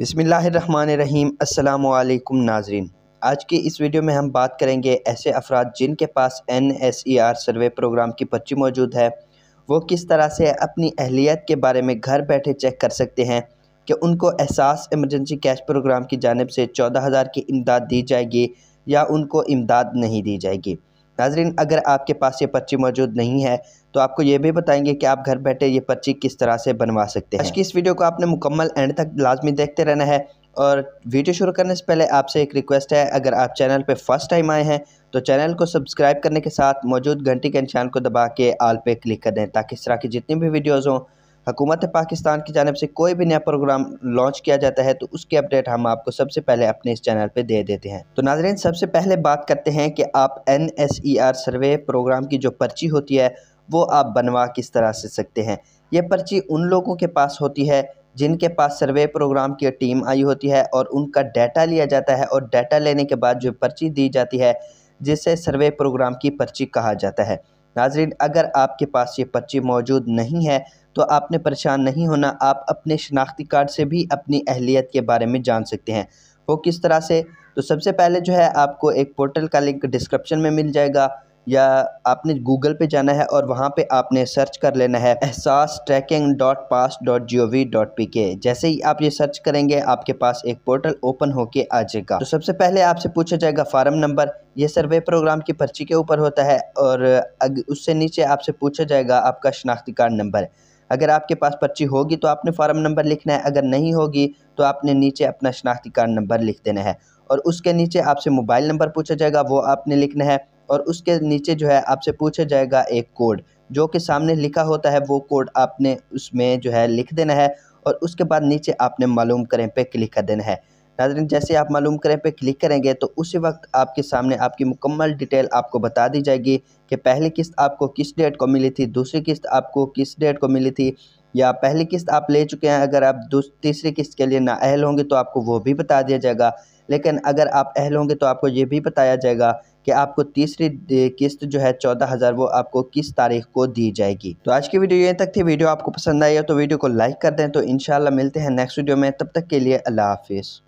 बसमीम् अल्लाम नाजरीन आज की इस वीडियो में हम बात करेंगे ऐसे अफराद जिनके पास N S E R survey program की पर्ची मौजूद है वो किस तरह से अपनी अहलियत के बारे में घर बैठे चेक कर सकते हैं कि उनको एहसास इमरजेंसी कैश प्रोग्राम की जानब से चौदह हज़ार की इमदाद दी जाएगी या उनको इमदाद नहीं दी जाएगी नाजरीन अगर आपके पास ये पर्ची मौजूद नहीं है तो आपको ये भी बताएंगे कि आप घर बैठे ये पर्ची किस तरह से बनवा सकते हैं आज की इस वीडियो को आपने मुकम्मल एंड तक लाजमी देखते रहना है और वीडियो शुरू करने से पहले आपसे एक रिक्वेस्ट है अगर आप चैनल पर फर्स्ट टाइम आए हैं तो चैनल को सब्सक्राइब करने के साथ मौजूद घंटी के निशान को दबा के आल पे क्लिक कर दें ताकि इस तरह की जितनी भी वीडियोज़ हों हुकूमत पाकिस्तान की जानब से कोई भी नया प्रोग्राम लॉन्च किया जाता है तो उसकी अपडेट हम आपको सबसे पहले अपने इस चैनल पर दे देते हैं तो नाजरीन सबसे पहले बात करते हैं कि आप N S E R survey program की जो पर्ची होती है वो आप बनवा किस तरह से सकते हैं यह पर्ची उन लोगों के पास होती है जिनके पास सर्वे प्रोग्राम की टीम आई होती है और उनका डाटा लिया जाता है और डाटा लेने के बाद जो पर्ची दी जाती है जिसे सर्वे प्रोग्राम की पर्ची कहा जाता है नाजरीन अगर आपके पास ये पर्ची मौजूद नहीं है तो आपने परेशान नहीं होना आप अपने शनाख्ती कार्ड से भी अपनी अहलियत के बारे में जान सकते हैं वो किस तरह से तो सबसे पहले जो है आपको एक पोर्टल का लिंक डिस्क्रिप्शन में मिल जाएगा या आपने गूगल पे जाना है और वहाँ पे आपने सर्च कर लेना है Ehsaas tracking dot pass dot G O V dot P K जैसे ही आप ये सर्च करेंगे आपके पास एक पोर्टल ओपन होके आ जाएगा तो सबसे पहले आपसे पूछा जाएगा फार्म नंबर ये सर्वे प्रोग्राम की पर्ची के ऊपर होता है और उससे नीचे आपसे पूछा जाएगा आपका शनाख्ती कार्ड नंबर अगर आपके पास पर्ची होगी तो आपने फॉर्म नंबर लिखना है अगर नहीं होगी तो आपने नीचे अपना शनाख्ती कार्ड नंबर लिख देना है और उसके नीचे आपसे मोबाइल नंबर पूछा जाएगा वो आपने लिखना है और उसके नीचे जो है आपसे पूछा जाएगा एक कोड जो कि सामने लिखा होता है वो कोड आपने उसमें जो है लिख देना है और उसके बाद नीचे आपने मालूम करें पे क्लिक कर देना है नाजरन जैसे आप मालूम करें पे क्लिक करेंगे तो उसी वक्त आपके सामने आपकी मुकम्मल डिटेल आपको बता दी जाएगी कि पहली किस्त आपको किस डेट को मिली थी दूसरी किस्त आपको किस डेट को मिली थी या पहली किस्त आप ले चुके हैं अगर आप तीसरी किस्त के लिए नाअहल होंगे तो आपको वो भी बता दिया जाएगा लेकिन अगर आप अहल होंगे तो आपको ये भी बताया जाएगा कि आपको तीसरी किस्त जो है चौदह हज़ार वो आपको किस तारीख को दी जाएगी तो आज की वीडियो यहीं तक थी वीडियो आपको पसंद आई हो तो वीडियो को लाइक कर दें तो इनशाला मिलते हैं नेक्स्ट वीडियो में तब तक के लिए अल्लाह हाफिज़